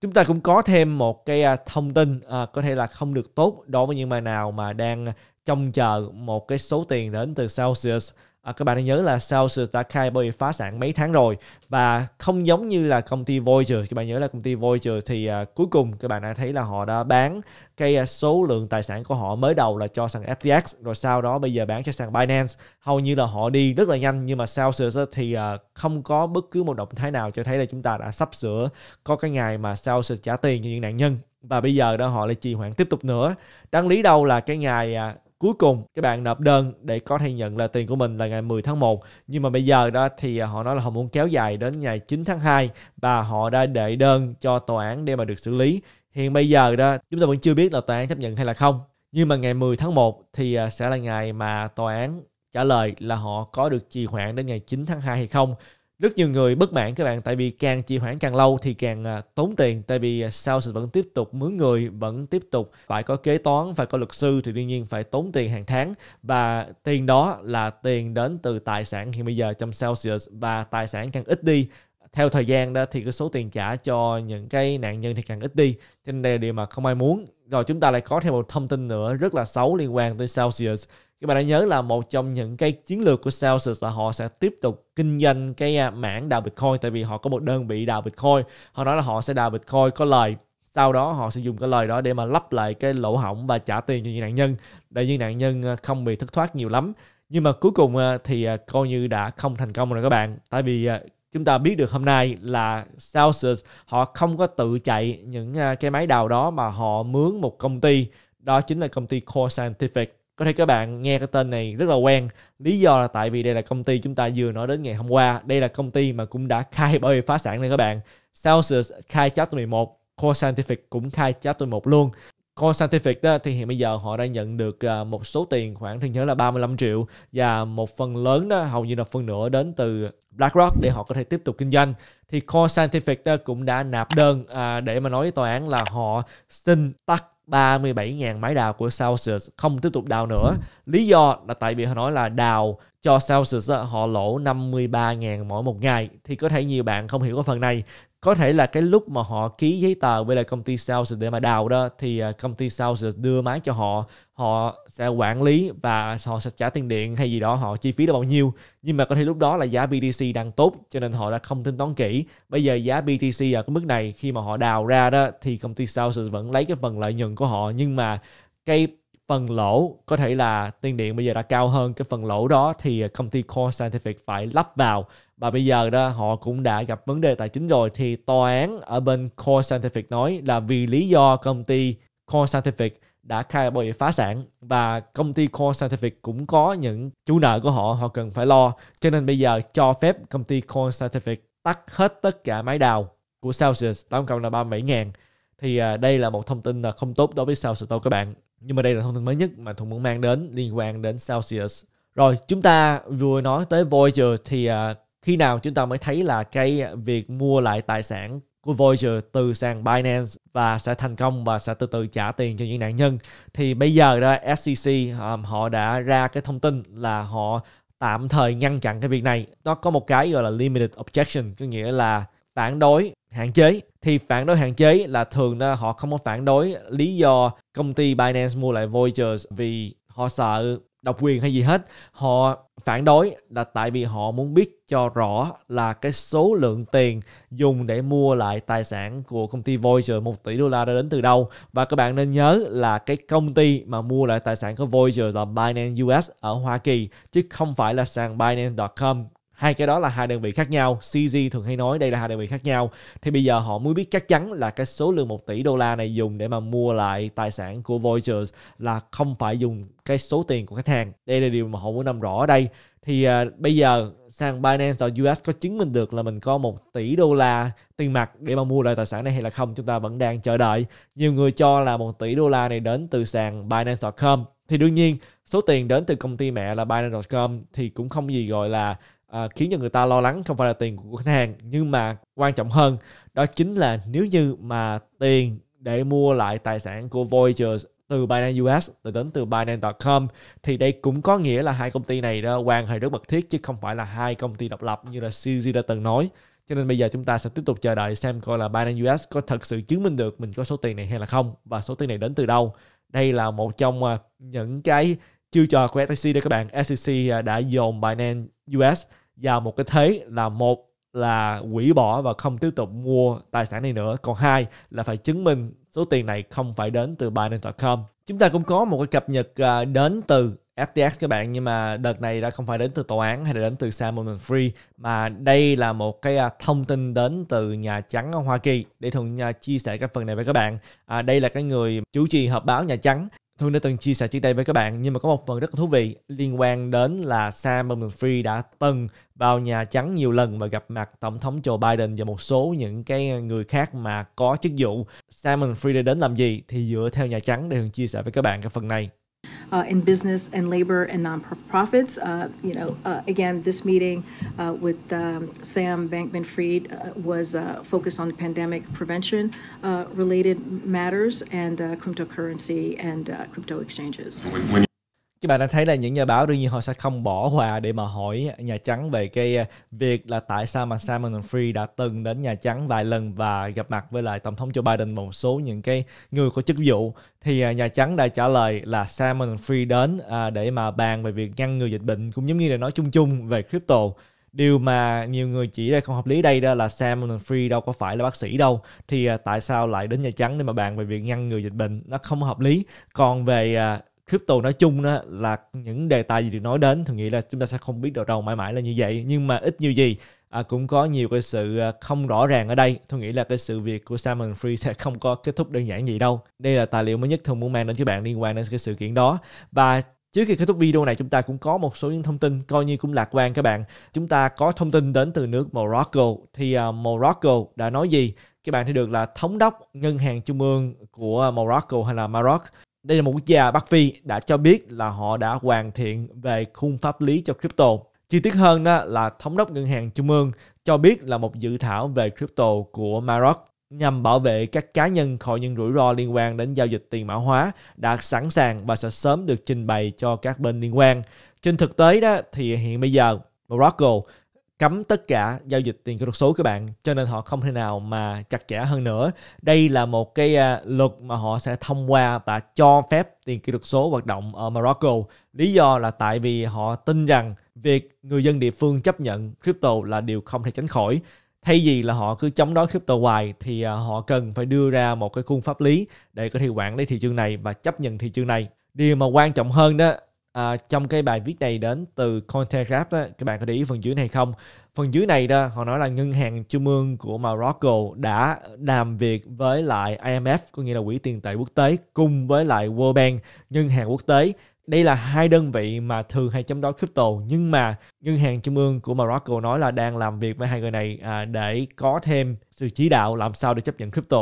chúng ta cũng có thêm một cái à, thông tin à, có thể là không được tốt đối với những bài nào mà đang trông chờ một cái số tiền đến từ Celsius À, các bạn đã nhớ là Celsius đã khai bởi phá sản mấy tháng rồi và không giống như là công ty Voyager các bạn nhớ là công ty Voyager thì à, cuối cùng các bạn đã thấy là họ đã bán cái à, số lượng tài sản của họ mới đầu là cho sàn FTX rồi sau đó bây giờ bán cho sàn Binance hầu như là họ đi rất là nhanh nhưng mà Celsius thì à, không có bất cứ một động thái nào cho thấy là chúng ta đã sắp sửa có cái ngày mà Celsius trả tiền cho những nạn nhân và bây giờ đó họ lại trì hoãn tiếp tục nữa đáng lý đâu là cái ngày à, cuối cùng các bạn nộp đơn để có thể nhận là tiền của mình là ngày 10 tháng 1 nhưng mà bây giờ đó thì à, họ nói là họ muốn kéo dài đến ngày 9 tháng 2 và họ đã đệ đơn cho tòa án để mà được xử lý hiện bây giờ đó chúng ta vẫn chưa biết là tòa án chấp nhận hay là không nhưng mà ngày 10 tháng 1 thì à, sẽ là ngày mà tòa án trả lời là họ có được trì hoãn đến ngày 9 tháng 2 hay không rất nhiều người bất mãn các bạn tại vì càng trì hoãn càng lâu thì càng à, tốn tiền tại vì à, sales vẫn tiếp tục mướn người vẫn tiếp tục phải có kế toán phải có luật sư thì đương nhiên phải tốn tiền hàng tháng và tiền đó là tiền đến từ tài sản hiện bây giờ trong sales và tài sản càng ít đi theo thời gian đó thì cái số tiền trả cho những cái nạn nhân thì càng ít đi cho nên đây là điều mà không ai muốn rồi chúng ta lại có thêm một thông tin nữa rất là xấu liên quan tới Celsius các bạn đã nhớ là một trong những cái chiến lược của Celsius là họ sẽ tiếp tục kinh doanh cái à, mảng đào Bitcoin tại vì họ có một đơn vị đào Bitcoin họ nói là họ sẽ đào Bitcoin có lời sau đó họ sẽ dùng cái lời đó để mà lắp lại cái lỗ hỏng và trả tiền cho những nạn nhân để những nạn nhân à, không bị thất thoát nhiều lắm nhưng mà cuối cùng à, thì coi như đã không thành công rồi các bạn tại vì chúng ta biết được hôm nay là Celsius họ không có tự chạy những cái máy đào đó mà họ mướn một công ty đó chính là công ty Core Scientific có thể các bạn nghe cái tên này rất là quen lý do là tại vì đây là công ty chúng ta vừa nói đến ngày hôm qua đây là công ty mà cũng đã khai bởi vì phá sản này các bạn Celsius khai chapter 11 Core Scientific cũng khai chapter 1 luôn Core Scientific đó, thì hiện bây giờ họ đã nhận được à, một số tiền khoảng thì nhớ là 35 triệu và một phần lớn đó hầu như là phần nửa đến từ BlackRock để họ có thể tiếp tục kinh doanh thì Core Scientific đó cũng đã nạp đơn à, để mà nói với tòa án là họ xin tắt 37.000 máy đào của Celsius không tiếp tục đào nữa. Lý do là tại vì họ nói là đào cho Celsius họ lỗ 53.000 mỗi một ngày thì có thể nhiều bạn không hiểu cái phần này có thể là cái lúc mà họ ký giấy tờ với lại công ty sales để mà đào đó thì à, công ty sales đưa máy cho họ họ sẽ quản lý và họ sẽ trả tiền điện hay gì đó họ chi phí là bao nhiêu nhưng mà có thể lúc đó là giá BTC đang tốt cho nên họ đã không tính toán kỹ bây giờ giá BTC ở cái mức này khi mà họ đào ra đó thì công ty sales vẫn lấy cái phần lợi nhuận của họ nhưng mà cái phần lỗ có thể là tiền điện bây giờ đã cao hơn cái phần lỗ đó thì à, công ty Core Scientific phải lắp vào và bây giờ đó họ cũng đã gặp vấn đề tài chính rồi thì tòa án ở bên Core Scientific nói là vì lý do công ty Core Scientific đã khai bồi phá sản và công ty Core Scientific cũng có những chủ nợ của họ họ cần phải lo cho nên bây giờ cho phép công ty Core Scientific tắt hết tất cả máy đào của Celsius tổng cộng là 37 ngàn thì à, đây là một thông tin là không tốt đối với Celsius đâu các bạn nhưng mà đây là thông tin mới nhất mà Thuận muốn mang đến liên quan đến Celsius rồi chúng ta vừa nói tới Voyager thì à, khi nào chúng ta mới thấy là cái việc mua lại tài sản của Voyager từ sàn Binance và sẽ thành công và sẽ từ từ trả tiền cho những nạn nhân thì bây giờ đó SEC um, họ đã ra cái thông tin là họ tạm thời ngăn chặn cái việc này nó có một cái gọi là limited objection có nghĩa là phản đối hạn chế thì phản đối hạn chế là thường đó, họ không có phản đối lý do công ty Binance mua lại Voyager vì họ sợ độc quyền hay gì hết họ phản đối là tại vì họ muốn biết cho rõ là cái số lượng tiền dùng để mua lại tài sản của công ty Voyager 1 tỷ đô la đã đến từ đâu và các bạn nên nhớ là cái công ty mà mua lại tài sản của Voyager là Binance US ở Hoa Kỳ chứ không phải là sàn Binance.com hai cái đó là hai đơn vị khác nhau CG thường hay nói đây là hai đơn vị khác nhau thì bây giờ họ mới biết chắc chắn là cái số lượng 1 tỷ đô la này dùng để mà mua lại tài sản của Voyagers là không phải dùng cái số tiền của khách hàng đây là điều mà họ muốn nằm rõ ở đây thì à, bây giờ sàn Binance ở US có chứng minh được là mình có 1 tỷ đô la tiền mặt để mà mua lại tài sản này hay là không chúng ta vẫn đang chờ đợi nhiều người cho là 1 tỷ đô la này đến từ sàn Binance.com thì đương nhiên số tiền đến từ công ty mẹ là Binance.com thì cũng không gì gọi là à, khiến cho người ta lo lắng không phải là tiền của khách hàng nhưng mà quan trọng hơn đó chính là nếu như mà tiền để mua lại tài sản của Voyagers từ Binance US rồi đến từ Binance.com thì đây cũng có nghĩa là hai công ty này đó quan hệ rất mật thiết chứ không phải là hai công ty độc lập như là CZ đã từng nói cho nên bây giờ chúng ta sẽ tiếp tục chờ đợi xem coi là Binance US có thật sự chứng minh được mình có số tiền này hay là không và số tiền này đến từ đâu đây là một trong ờ, những cái chiêu trò của SEC đây các bạn SEC ờ, đã dồn Binance US vào một cái thế là một là quỷ bỏ và không tiếp tục mua tài sản này nữa. Còn hai là phải chứng minh số tiền này không phải đến từ Binance.com. Chúng ta cũng có một cái cập nhật à, đến từ FTX các bạn nhưng mà đợt này đã không phải đến từ tòa án hay là đến từ Sam Altman Free mà đây là một cái à, thông tin đến từ Nhà Trắng ở Hoa Kỳ để thường à, chia sẻ cái phần này với các bạn. À, đây là cái người chủ trì họp báo Nhà Trắng Thương đã từng chia sẻ trước đây với các bạn nhưng mà có một phần rất thú vị liên quan đến là Sam Bankman-Fried đã từng vào Nhà Trắng nhiều lần và gặp mặt Tổng thống Joe Biden và một số những cái người khác mà có chức vụ. Sam Bankman-Fried đến làm gì thì dựa theo Nhà Trắng để Hường chia sẻ với các bạn cái phần này. Uh, in business and labor and nonprofits. Uh, you know, uh, again, this meeting uh, with um, Sam Bankman-Fried uh, was uh, focused on pandemic prevention related matters and cryptocurrency and crypto exchanges. When, các bạn đã thấy là những nhà báo đương nhiên họ sẽ không bỏ hòa để mà hỏi Nhà Trắng về cái à, việc là tại sao mà Simon Free đã từng đến Nhà Trắng vài lần và gặp mặt với lại Tổng thống Joe Biden một số những cái người có chức vụ thì à, Nhà Trắng đã trả lời là Simon Free đến à, để mà bàn về việc ngăn ngừa dịch bệnh cũng giống như là nói chung chung về crypto điều mà nhiều người chỉ ra không hợp lý đây đó là Sam Free đâu có phải là bác sĩ đâu thì tại sao lại đến Nhà Trắng để mà bàn về việc ngăn ngừa dịch bệnh nó không hợp lý còn về crypto nói chung đó là những đề tài gì được nói đến thường nghĩ là chúng ta sẽ không biết đầu đầu mãi mãi là như vậy nhưng mà ít nhiều gì à, cũng có nhiều cái sự à, không rõ ràng ở đây tôi nghĩ là cái sự việc của Simon Free sẽ không có kết thúc đơn giản gì đâu đây là tài liệu mới nhất tôi muốn mang đến cho bạn liên quan đến cái sự kiện đó và Trước khi kết thúc video này chúng ta cũng có một số những thông tin coi như cũng lạc quan các bạn. Chúng ta có thông tin đến từ nước Morocco thì uh, Morocco đã nói gì? Các bạn thấy được là thống đốc ngân hàng trung ương của Morocco hay là Maroc đây là một quốc gia Bắc Phi đã cho biết là họ đã hoàn thiện về khung pháp lý cho crypto. Chi tiết hơn đó là Thống đốc Ngân hàng Trung ương cho biết là một dự thảo về crypto của Maroc nhằm bảo vệ các cá nhân khỏi những rủi ro liên quan đến giao dịch tiền mã hóa đã sẵn sàng và sẽ sớm được trình bày cho các bên liên quan. Trên thực tế đó thì hiện bây giờ Morocco cấm tất cả giao dịch tiền kỹ thuật số các bạn cho nên họ không thể nào mà chặt chẽ hơn nữa đây là một cái à, luật mà họ sẽ thông qua và cho phép tiền kỹ thuật số hoạt động ở Morocco lý do là tại vì họ tin rằng việc người dân địa phương chấp nhận crypto là điều không thể tránh khỏi thay vì là họ cứ chống đối crypto hoài thì à, họ cần phải đưa ra một cái khung pháp lý để có thể quản lý thị trường này và chấp nhận thị trường này điều mà quan trọng hơn đó à, trong cái bài viết này đến từ Cointelegraph đó, các bạn có để ý phần dưới này không? Phần dưới này đó họ nói là ngân hàng trung ương của Morocco đã làm việc với lại IMF có nghĩa là quỹ tiền tệ quốc tế cùng với lại World Bank ngân hàng quốc tế đây là hai đơn vị mà thường hay chấm đối crypto nhưng mà ngân hàng trung ương của Morocco nói là đang làm việc với hai người này à, để có thêm sự chỉ đạo làm sao để chấp nhận crypto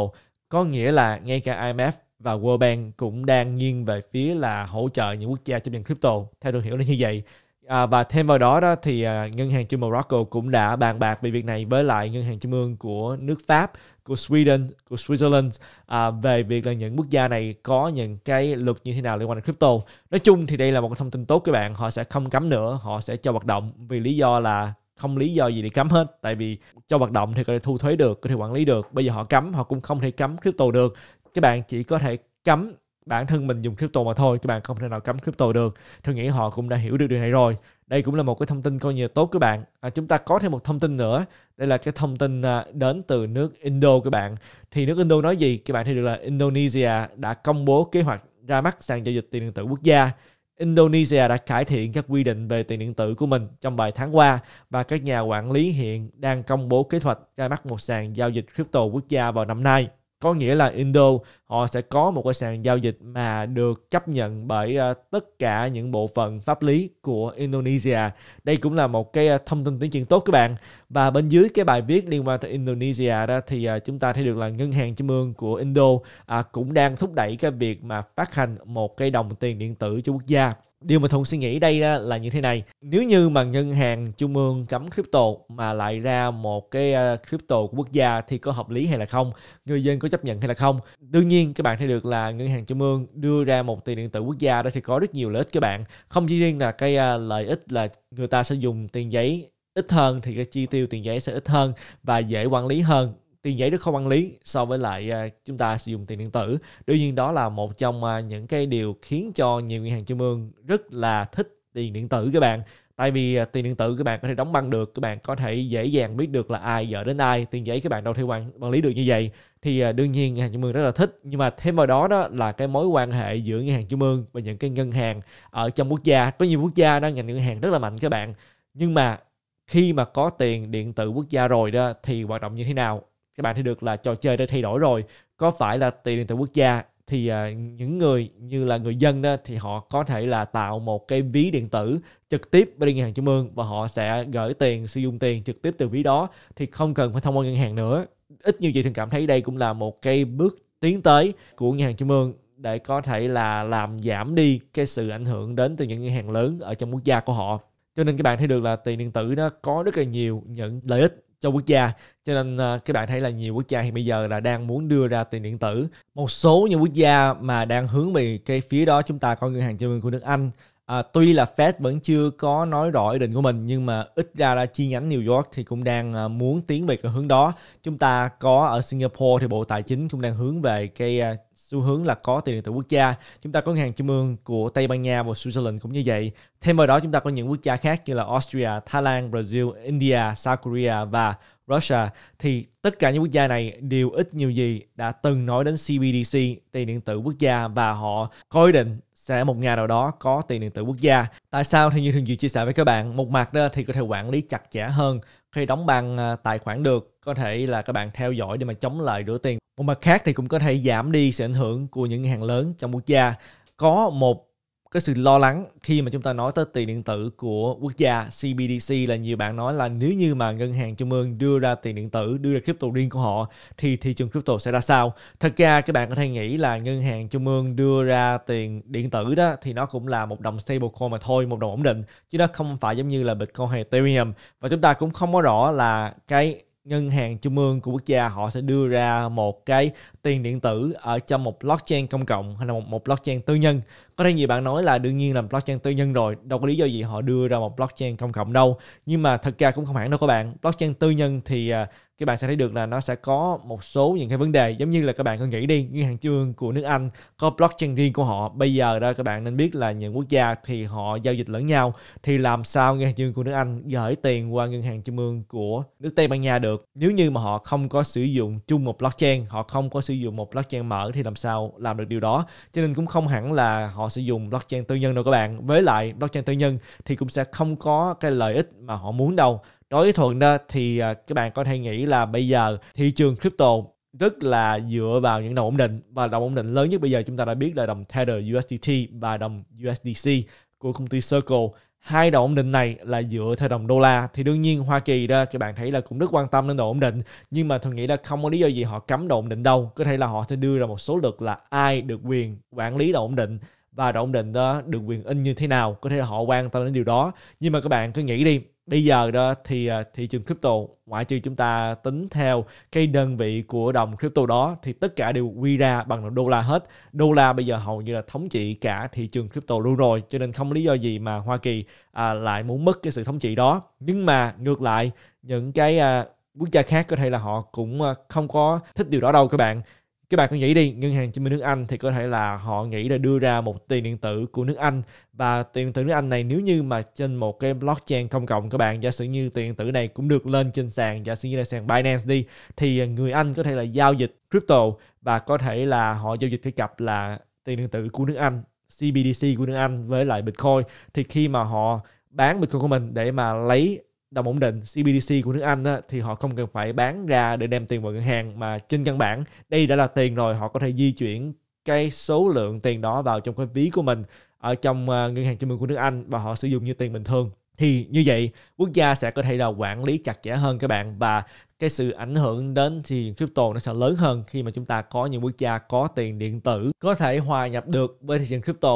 có nghĩa là ngay cả IMF và World Bank cũng đang nghiêng về phía là hỗ trợ những quốc gia trong dòng crypto theo tôi hiểu là như vậy à, và thêm vào đó đó thì à, ngân hàng trung Morocco cũng đã bàn bạc về việc này với lại ngân hàng trung ương của nước Pháp của Sweden của Switzerland à, về việc là những quốc gia này có những cái luật như thế nào liên quan đến crypto nói chung thì đây là một thông tin tốt các bạn họ sẽ không cấm nữa họ sẽ cho hoạt động vì lý do là không lý do gì để cấm hết tại vì cho hoạt động thì có thể thu thuế được có thể quản lý được bây giờ họ cấm họ cũng không thể cấm crypto được các bạn chỉ có thể cấm bản thân mình dùng crypto mà thôi các bạn không thể nào cấm crypto được tôi nghĩ họ cũng đã hiểu được điều này rồi đây cũng là một cái thông tin coi như tốt các bạn à, chúng ta có thêm một thông tin nữa đây là cái thông tin à, đến từ nước Indo các bạn thì nước Indo nói gì các bạn thấy được là Indonesia đã công bố kế hoạch ra mắt sàn giao dịch tiền điện tử quốc gia Indonesia đã cải thiện các quy định về tiền điện tử của mình trong vài tháng qua và các nhà quản lý hiện đang công bố kế hoạch ra mắt một sàn giao dịch crypto quốc gia vào năm nay có nghĩa là Indo họ sẽ có một cái sàn giao dịch mà được chấp nhận bởi ờ, tất cả những bộ phận pháp lý của Indonesia. Đây cũng là một cái ờ, thông tin tiến triển tốt các bạn. Và bên dưới cái bài viết liên quan tới Indonesia đó thì ờ, chúng ta thấy được là ngân hàng trung ương của Indo à, cũng đang thúc đẩy cái việc mà phát hành một cái đồng tiền điện tử cho quốc gia điều mà thùng suy nghĩ đây là như thế này nếu như mà ngân hàng trung ương cấm crypto mà lại ra một cái crypto của quốc gia thì có hợp lý hay là không người dân có chấp nhận hay là không đương nhiên nhiên các bạn thấy được là ngân hàng trung ương đưa ra một tiền điện tử quốc gia đó thì có rất nhiều lợi ích các bạn không chỉ riêng là cái uh, lợi ích là người ta sẽ dùng tiền giấy ít hơn thì cái chi tiêu tiền giấy sẽ ít hơn và dễ quản lý hơn tiền giấy rất khó quản lý so với lại à, chúng ta sử dụng tiền điện tử đương nhiên đó là một trong à, những cái điều khiến cho nhiều ngân hàng trung ương rất là thích tiền điện tử các bạn tại vì à, tiền điện tử các bạn có thể đóng băng được các bạn có thể dễ dàng biết được là ai giờ đến ai tiền giấy các bạn đâu thể quản quản lý được như vậy thì à, đương nhiên ngân hàng trung ương rất là thích nhưng mà thêm vào đó đó là cái mối quan hệ giữa ngân hàng trung ương và những cái ngân hàng ở trong quốc gia có nhiều quốc gia đang ngành ngân hàng rất là mạnh các bạn nhưng mà khi mà có tiền điện tử quốc gia rồi đó thì hoạt động như thế nào các bạn thấy được là trò chơi đã thay đổi rồi có phải là tiền điện tử quốc gia thì à, những người như là người dân đó thì họ có thể là tạo một cái ví điện tử trực tiếp với ngân hàng trung ương và họ sẽ gửi tiền sử dụng tiền trực tiếp từ ví đó thì không cần phải thông qua ngân hàng nữa ít nhiều chị thường cảm thấy đây cũng là một cái bước tiến tới của ngân hàng trung ương để có thể là làm giảm đi cái sự ảnh hưởng đến từ những ngân hàng lớn ở trong quốc gia của họ cho nên các bạn thấy được là tiền điện tử nó có rất là nhiều những lợi ích cho quốc gia cho nên ờ, các bạn thấy là nhiều quốc gia hiện bây giờ là đang muốn đưa ra tiền điện tử một số những quốc gia mà đang hướng về cái phía đó chúng ta có ngân hàng trung ương của nước anh À, tuy là Fed vẫn chưa có nói rõ ý định của mình nhưng mà ít ra là chi nhánh New York thì cũng đang ờ, muốn tiến về cái hướng đó. Chúng ta có ở Singapore thì Bộ Tài chính cũng đang hướng về cái xu hướng là có tiền điện tử quốc gia chúng ta có ngân hàng trung ương của tây ban nha và switzerland cũng như vậy thêm vào đó chúng ta có những quốc gia khác như là austria thái lan brazil india south korea và russia thì tất cả những quốc gia này đều ít nhiều gì đã từng nói đến cbdc tiền điện tử quốc gia và họ có ý định sẽ một ngày nào đó có tiền điện tử quốc gia. Tại sao thì như thường dự chia sẻ với các bạn, một mặt đó thì có thể quản lý chặt chẽ hơn khi đóng băng à, tài khoản được có thể là các bạn theo dõi để mà chống lại rửa tiền một mặt khác thì cũng có thể giảm đi sự ảnh hưởng của những hàng lớn trong quốc gia có một cái sự lo lắng khi mà chúng ta nói tới tiền điện tử của quốc gia CBDC là nhiều bạn nói là nếu như mà ngân hàng trung ương đưa ra tiền điện tử, đưa ra crypto riêng của họ thì thị trường crypto sẽ ra sao? Thật ra các bạn có thể nghĩ là ngân hàng trung ương đưa ra tiền điện tử đó thì nó cũng là một đồng stablecoin mà thôi, một đồng ổn định chứ nó không phải giống như là Bitcoin hay Ethereum và chúng ta cũng không có rõ là cái ngân hàng trung ương của quốc gia họ sẽ đưa ra một cái tiền điện tử ở trong một blockchain công cộng hay là một, một blockchain tư nhân có thể nhiều bạn nói là đương nhiên là blockchain tư nhân rồi đâu có lý do gì họ đưa ra một blockchain công cộng đâu nhưng mà thật ra cũng không hẳn đâu các bạn blockchain tư nhân thì à, các bạn sẽ thấy được là nó sẽ có một số những cái vấn đề giống như là các bạn cứ nghĩ đi ngân hàng trung ương của nước Anh có blockchain riêng của họ bây giờ đó các bạn nên biết là những quốc gia thì họ giao dịch lẫn nhau thì làm sao ngân hàng trung ương của nước Anh gửi tiền qua ngân hàng trung ương của nước Tây Ban Nha được nếu như mà họ không có sử dụng chung một blockchain họ không có sử dụng một blockchain mở thì làm sao làm được điều đó cho nên cũng không hẳn là họ sử dụng blockchain tư nhân đâu các bạn với lại blockchain tư nhân thì cũng sẽ không có cái lợi ích mà họ muốn đâu đối với thuận đó thì à, các bạn có thể nghĩ là bây giờ thị trường crypto rất là dựa vào những đồng ổn định và đồng ổn định lớn nhất bây giờ chúng ta đã biết là đồng Tether USDT và đồng USDC của công ty Circle hai đồng ổn định này là dựa theo đồng đô la thì đương nhiên Hoa Kỳ đó các bạn thấy là cũng rất quan tâm đến đồng ổn định nhưng mà tôi nghĩ là không có lý do gì họ cấm đồng ổn định đâu có thể là họ sẽ đưa ra một số luật là ai được quyền quản lý đồng ổn định và đồng ổn định đó được quyền in như thế nào có thể là họ quan tâm đến điều đó nhưng mà các bạn cứ nghĩ đi bây giờ đó thì à, thị trường crypto ngoại trừ chúng ta tính theo cái đơn vị của đồng crypto đó thì tất cả đều quy ra bằng đô la hết đô la bây giờ hầu như là thống trị cả thị trường crypto luôn rồi cho nên không lý do gì mà hoa kỳ à, lại muốn mất cái sự thống trị đó nhưng mà ngược lại những cái à, quốc gia khác có thể là họ cũng à, không có thích điều đó đâu các bạn các bạn cứ nghĩ đi ngân hàng chứng minh nước anh thì có thể là họ nghĩ là đưa ra một tiền điện tử của nước anh và tiền điện tử nước anh này nếu như mà trên một cái blockchain công cộng các bạn giả sử như tiền điện tử này cũng được lên trên sàn giả sử như là sàn binance đi thì người anh có thể là giao dịch crypto và có thể là họ giao dịch cái cặp là tiền điện tử của nước anh cbdc của nước anh với lại bitcoin thì khi mà họ bán bitcoin của mình để mà lấy đồng ổn định CBDC của nước Anh á, thì họ không cần phải bán ra để đem tiền vào ngân hàng mà trên căn bản đây đã là tiền rồi họ có thể di chuyển cái số lượng tiền đó vào trong cái ví của mình ở trong à, ngân hàng trung ương của nước Anh và họ sử dụng như tiền bình thường thì như vậy quốc gia sẽ có thể là quản lý chặt chẽ hơn các bạn và cái sự ảnh hưởng đến thì crypto nó sẽ lớn hơn khi mà chúng ta có những quốc gia có tiền điện tử có thể hòa nhập được với thị trường crypto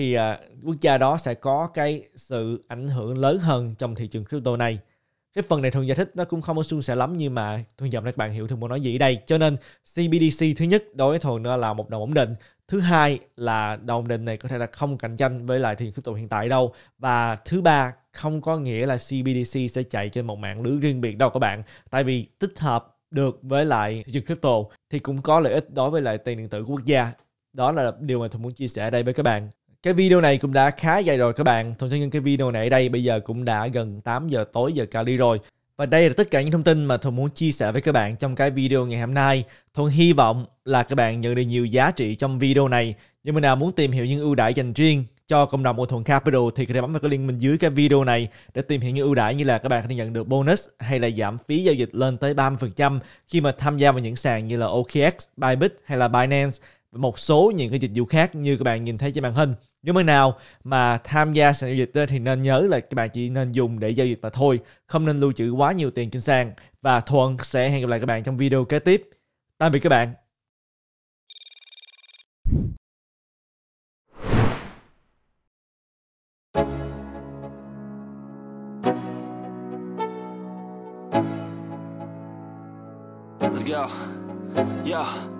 thì uh, quốc gia đó sẽ có cái sự ảnh hưởng lớn hơn trong thị trường crypto này cái phần này thường giải thích nó cũng không có suôn sẻ lắm nhưng mà thường dòng các bạn hiểu thường muốn nói gì ở đây cho nên CBDC thứ nhất đối với thường nó là một đồng ổn định thứ hai là đồng định này có thể là không cạnh tranh với lại thị trường crypto hiện tại đâu và thứ ba không có nghĩa là CBDC sẽ chạy trên một mạng lưới riêng biệt đâu các bạn tại vì tích hợp được với lại thị trường crypto thì cũng có lợi ích đối với lại tiền điện tử của quốc gia đó là điều mà tôi muốn chia sẻ đây với các bạn cái video này cũng đã khá dài rồi các bạn thông thường những cái video này ở đây bây giờ cũng đã gần 8 giờ tối giờ Cali rồi và đây là tất cả những thông tin mà Thuận muốn chia sẻ với các bạn trong cái video ngày hôm nay. Thuận hy vọng là các bạn nhận được nhiều giá trị trong video này. Nếu mà nào muốn tìm hiểu những ưu đãi dành riêng cho cộng đồng của Thuận Capital thì có thể bấm vào cái link bên dưới cái video này để tìm hiểu những ưu đãi như là các bạn có thể nhận được bonus hay là giảm phí giao dịch lên tới 30% khi mà tham gia vào những sàn như là OKX, Bybit hay là Binance một số những cái dịch vụ khác như các bạn nhìn thấy trên màn hình nếu mà nào mà tham gia sàn giao dịch thì nên nhớ là các bạn chỉ nên dùng để giao dịch mà thôi, không nên lưu trữ quá nhiều tiền trên sàn. Và Thuận sẽ hẹn gặp lại các bạn trong video kế tiếp. Tạm biệt các bạn. Let's go. Yeah.